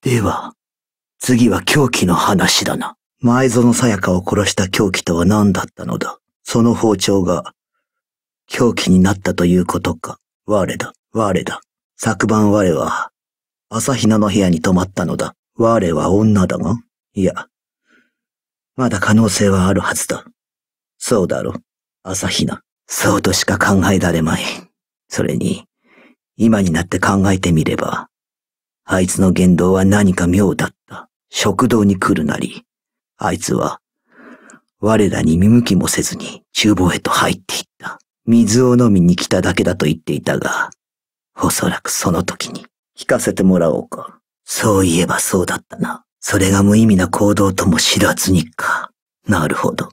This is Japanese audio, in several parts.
では、次は狂気の話だな。前園さやかを殺した狂気とは何だったのだその包丁が、狂気になったということか。我だ、我だ。昨晩我は、朝比奈の部屋に泊まったのだ。我は女だがいや、まだ可能性はあるはずだ。そうだろ、朝比奈。そうとしか考えられまい。それに、今になって考えてみれば、あいつの言動は何か妙だった。食堂に来るなり、あいつは、我らに見向きもせずに厨房へと入っていった。水を飲みに来ただけだと言っていたが、おそらくその時に聞かせてもらおうか。そういえばそうだったな。それが無意味な行動とも知らずにか。なるほど。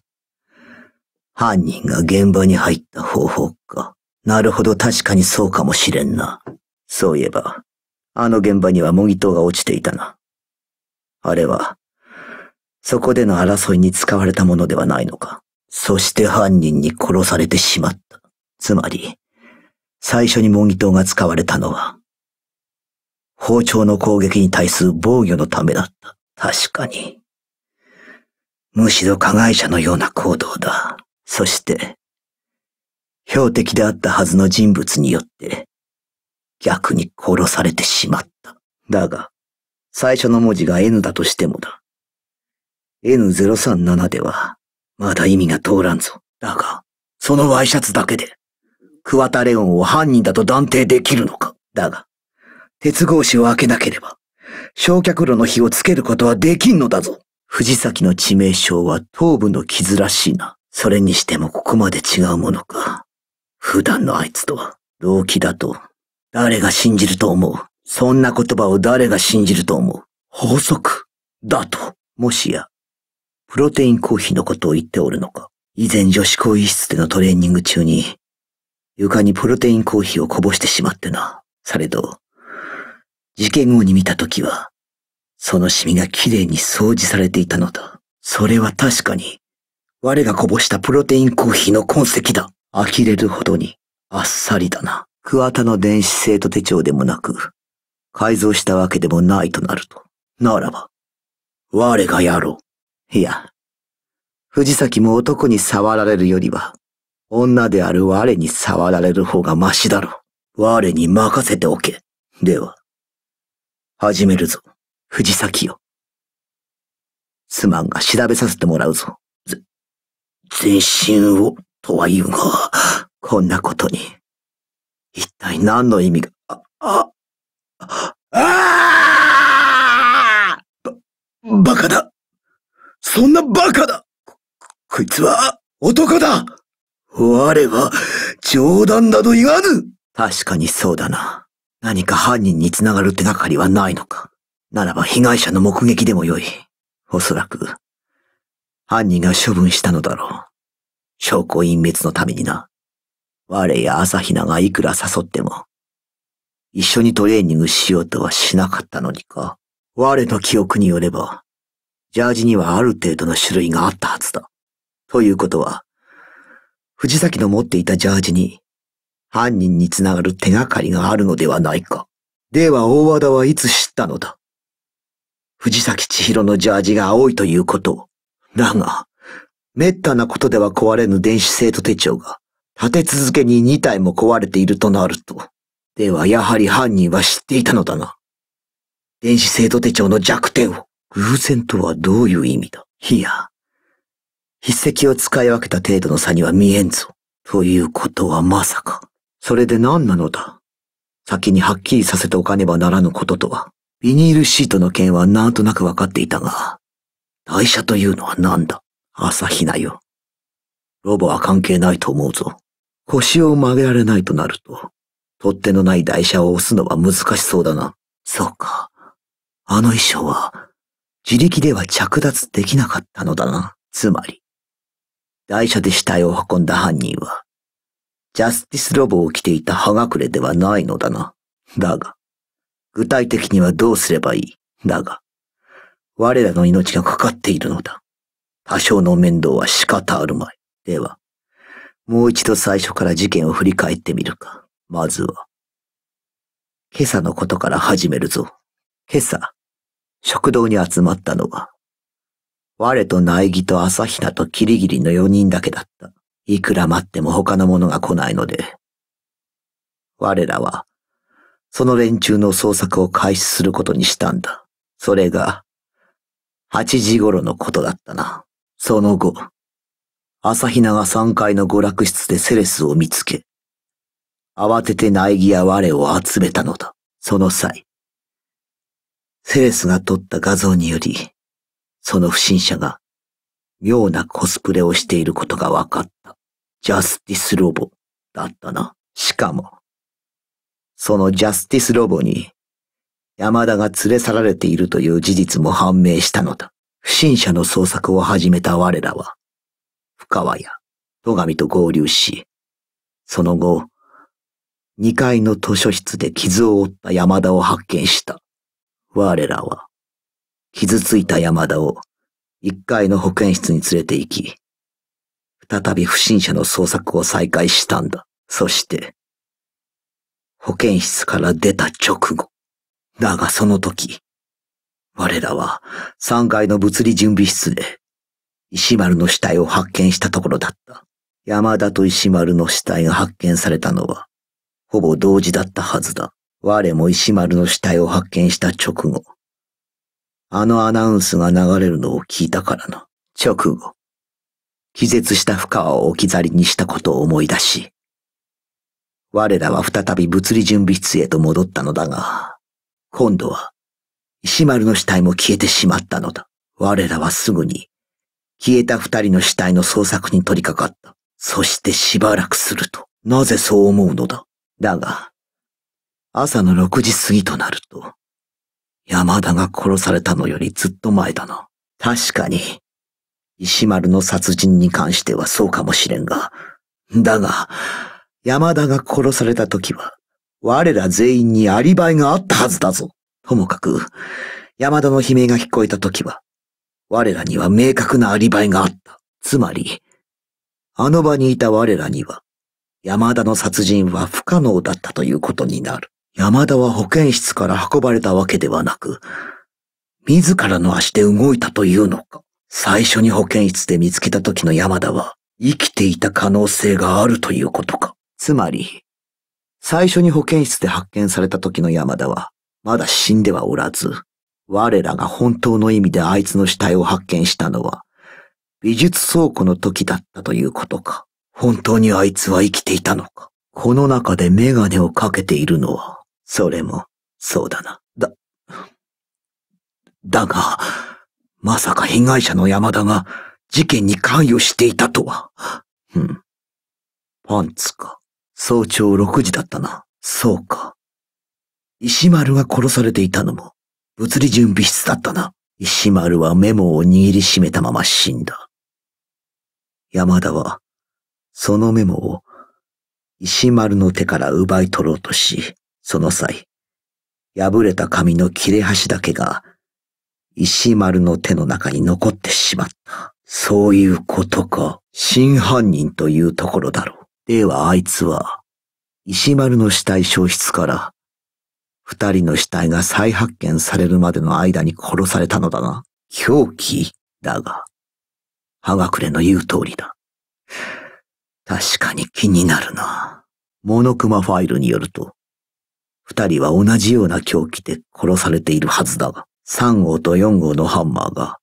犯人が現場に入った方法か。なるほど確かにそうかもしれんな。そういえば、あの現場には模擬刀が落ちていたな。あれは、そこでの争いに使われたものではないのか。そして犯人に殺されてしまった。つまり、最初に模擬刀が使われたのは、包丁の攻撃に対する防御のためだった。確かに。むしろ加害者のような行動だ。そして、標的であったはずの人物によって、逆に殺されてしまった。だが、最初の文字が N だとしてもだ。N037 では、まだ意味が通らんぞ。だが、そのワイシャツだけで、桑田レオンを犯人だと断定できるのか。だが、鉄格子を開けなければ、焼却炉の火をつけることはできんのだぞ。藤崎の致命傷は頭部の傷らしいな。それにしてもここまで違うものか。普段のあいつとは、動機だと誰が信じると思うそんな言葉を誰が信じると思う法則だと、もしや、プロテインコーヒーのことを言っておるのか。以前女子更衣室でのトレーニング中に、床にプロテインコーヒーをこぼしてしまってな。されど、事件後に見たときは、そのシミがきれいに掃除されていたのだ。それは確かに、我がこぼしたプロテインコーヒーの痕跡だ。呆れるほどに、あっさりだな。桑田の電子生徒手帳でもなく、改造したわけでもないとなると。ならば、我がやろう。いや、藤崎も男に触られるよりは、女である我に触られる方がましだろう。我に任せておけ。では、始めるぞ、藤崎よ。すまんが調べさせてもらうぞ。ぜ、全身を、とは言うが、こんなことに。一体何の意味が、あ、あ、ああば、バカだそんなバカだこ、こいつは男だ我は冗談など言わぬ確かにそうだな。何か犯人に繋がる手がかりはないのか。ならば被害者の目撃でもよい。おそらく、犯人が処分したのだろう。証拠隠滅のためにな。我や朝比奈がいくら誘っても、一緒にトレーニングしようとはしなかったのにか。我の記憶によれば、ジャージにはある程度の種類があったはずだ。ということは、藤崎の持っていたジャージに、犯人につながる手がかりがあるのではないか。では大和田はいつ知ったのだ藤崎千尋のジャージが青いということを。だが、滅多なことでは壊れぬ電子生徒手帳が、立て続けに2体も壊れているとなると、ではやはり犯人は知っていたのだな。電子制度手帳の弱点を。偶然とはどういう意味だいや、筆跡を使い分けた程度の差には見えんぞ。ということはまさか。それで何なのだ先にはっきりさせておかねばならぬこととは。ビニールシートの件はなんとなくわかっていたが、代謝というのは何だ朝比奈よ。ロボは関係ないと思うぞ。腰を曲げられないとなると、取っ手のない台車を押すのは難しそうだな。そうか。あの衣装は、自力では着脱できなかったのだな。つまり、台車で死体を運んだ犯人は、ジャスティスロボを着ていた葉隠れではないのだな。だが、具体的にはどうすればいい。だが、我らの命がかかっているのだ。多少の面倒は仕方あるまい。では、もう一度最初から事件を振り返ってみるか。まずは。今朝のことから始めるぞ。今朝、食堂に集まったのは、我と苗木と朝比奈とキリギリの4人だけだった。いくら待っても他の者が来ないので。我らは、その連中の捜索を開始することにしたんだ。それが、8時頃のことだったな。その後、朝比奈が3階の娯楽室でセレスを見つけ、慌てて苗木や我を集めたのだ。その際、セレスが撮った画像により、その不審者が妙なコスプレをしていることが分かった。ジャスティスロボだったな。しかも、そのジャスティスロボに山田が連れ去られているという事実も判明したのだ。不審者の捜索を始めた我らは、川や戸上と合流し、その後、2階の図書室で傷を負った山田を発見した。我らは、傷ついた山田を1階の保健室に連れて行き、再び不審者の捜索を再開したんだ。そして、保健室から出た直後。だがその時、我らは3階の物理準備室で石丸の死体を発見したところだった。山田と石丸の死体が発見されたのは、ほぼ同時だったはずだ。我も石丸の死体を発見した直後。あのアナウンスが流れるのを聞いたからな。直後。気絶した深川を置き去りにしたことを思い出し、我らは再び物理準備室へと戻ったのだが、今度は石丸の死体も消えてしまったのだ。我らはすぐに消えた二人の死体の捜索に取り掛かった。そしてしばらくすると、なぜそう思うのだ。だが、朝の六時過ぎとなると、山田が殺されたのよりずっと前だな。確かに、石丸の殺人に関してはそうかもしれんが、だが、山田が殺された時は、我ら全員にアリバイがあったはずだぞ。ともかく、山田の悲鳴が聞こえた時は、我らには明確なアリバイがあった。つまり、あの場にいた我らには、山田の殺人は不可能だったということになる。山田は保健室から運ばれたわけではなく、自らの足で動いたというのか。最初に保健室で見つけた時の山田は、生きていた可能性があるということか。つまり、最初に保健室で発見された時の山田は、まだ死んではおらず、我らが本当の意味であいつの死体を発見したのは、美術倉庫の時だったということか。本当にあいつは生きていたのか。この中でメガネをかけているのは、それも、そうだな。だ、だが、まさか被害者の山田が事件に関与していたとは。うん。パンツか。早朝6時だったな。そうか。石丸が殺されていたのも、物理準備室だったな。石丸はメモを握りしめたまま死んだ。山田は、そのメモを、石丸の手から奪い取ろうとし、その際、破れた紙の切れ端だけが、石丸の手の中に残ってしまった。そういうことか。真犯人というところだろう。ではあいつは、石丸の死体消失から、二人の死体が再発見されるまでの間に殺されたのだな。狂気だが、葉隠れの言う通りだ。確かに気になるな。モノクマファイルによると、二人は同じような狂気で殺されているはずだが、三号と四号のハンマーが、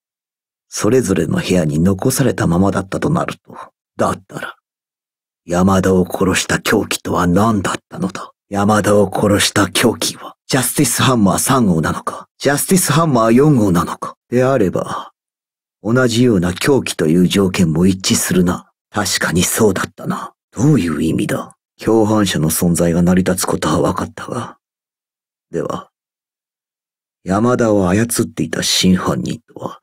それぞれの部屋に残されたままだったとなると、だったら、山田を殺した狂気とは何だったのだ山田を殺した狂気は、ジャスティスハンマー3号なのか、ジャスティスハンマー4号なのか。であれば、同じような狂気という条件も一致するな。確かにそうだったな。どういう意味だ共犯者の存在が成り立つことは分かったが。では、山田を操っていた真犯人とは、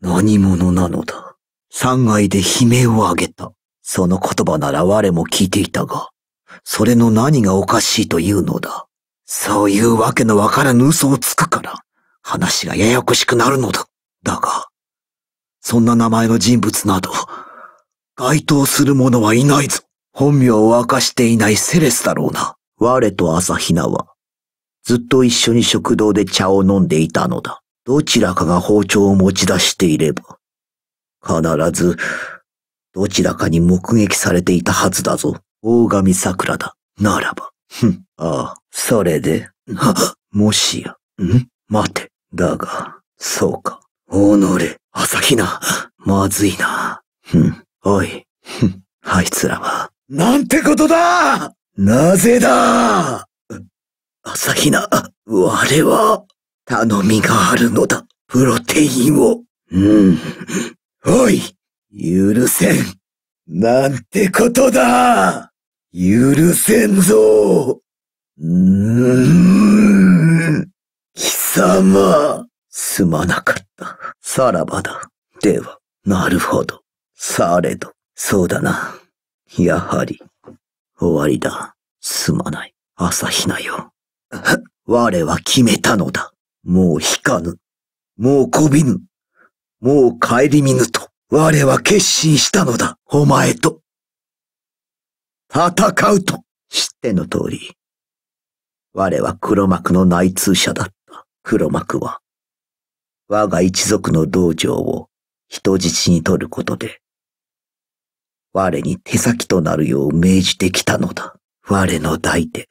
何者なのだ。3階で悲鳴を上げた。その言葉なら我も聞いていたが、それの何がおかしいというのだ。そういうわけのわからぬ嘘をつくから、話がややこしくなるのだ。だが、そんな名前の人物など、該当する者はいないぞ。本名を明かしていないセレスだろうな。我と朝比奈は、ずっと一緒に食堂で茶を飲んでいたのだ。どちらかが包丁を持ち出していれば、必ず、どちらかに目撃されていたはずだぞ。大神桜だ。ならば。ふん、ああ、それで。もしや。ん待て。だが、そうか。おのれ、朝日奈。まずいな。ふん、おい。ふん、あいつらは。なんてことだなぜだ朝日奈、我は、頼みがあるのだ。プロテインを。うん。おい許せんなんてことだ許せんぞうーん。貴様。すまなかった。さらばだ。では、なるほど。されど、そうだな。やはり、終わりだ。すまない。朝日奈よ。我は決めたのだ。もう引かぬ。もうこびぬ。もう帰り見ぬと。我は決心したのだ、お前と。戦うと、知っての通り。我は黒幕の内通者だった。黒幕は、我が一族の道場を人質に取ることで、我に手先となるよう命じてきたのだ。我の代で、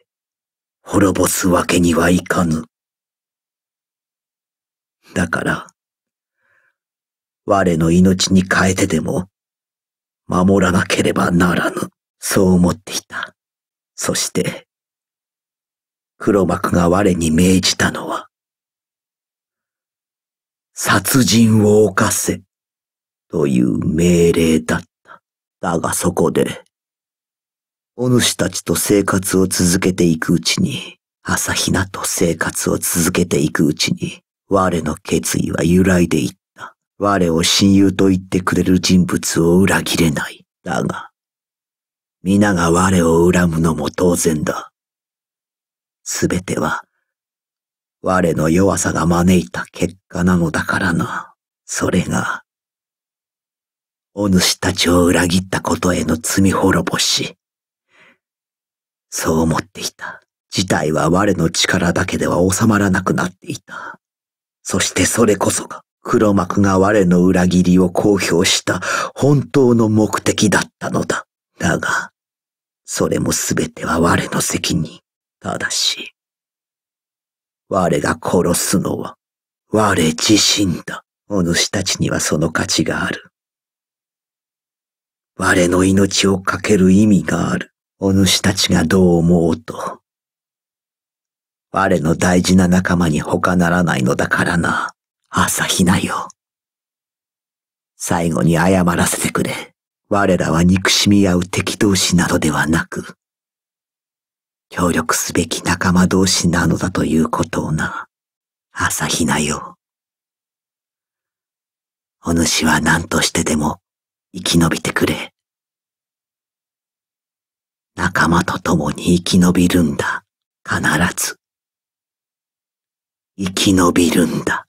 滅ぼすわけにはいかぬ。だから、我の命に変えてでも、守らなければならぬ。そう思っていた。そして、黒幕が我に命じたのは、殺人を犯せ、という命令だった。だがそこで、お主たちと生活を続けていくうちに、朝比奈と生活を続けていくうちに、我の決意は揺らいでいた。我を親友と言ってくれる人物を裏切れない。だが、皆が我を恨むのも当然だ。すべては、我の弱さが招いた結果なのだからな。それが、お主たちを裏切ったことへの罪滅ぼし。そう思っていた。事態は我の力だけでは収まらなくなっていた。そしてそれこそが、黒幕が我の裏切りを公表した本当の目的だったのだ。だが、それも全ては我の責任。ただし、我が殺すのは我自身だ。お主たちにはその価値がある。我の命をかける意味がある。お主たちがどう思うと。我の大事な仲間に他ならないのだからな。朝日奈よ。最後に謝らせてくれ。我らは憎しみ合う敵同士などではなく、協力すべき仲間同士なのだということをな、朝比奈よ。お主は何としてでも生き延びてくれ。仲間と共に生き延びるんだ、必ず。生き延びるんだ。